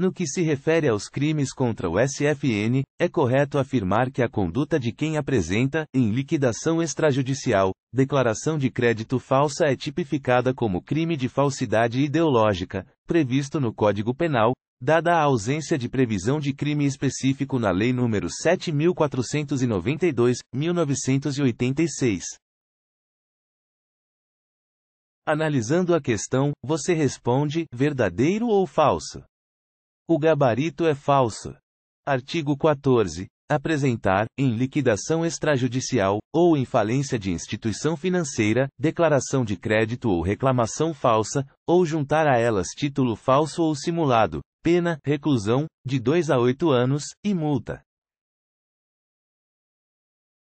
No que se refere aos crimes contra o SFN, é correto afirmar que a conduta de quem apresenta, em liquidação extrajudicial, declaração de crédito falsa é tipificada como crime de falsidade ideológica, previsto no Código Penal, dada a ausência de previsão de crime específico na Lei nº 7492, 1986. Analisando a questão, você responde: verdadeiro ou falso? O gabarito é falso. Artigo 14. Apresentar, em liquidação extrajudicial, ou em falência de instituição financeira, declaração de crédito ou reclamação falsa, ou juntar a elas título falso ou simulado, pena, reclusão, de 2 a 8 anos, e multa.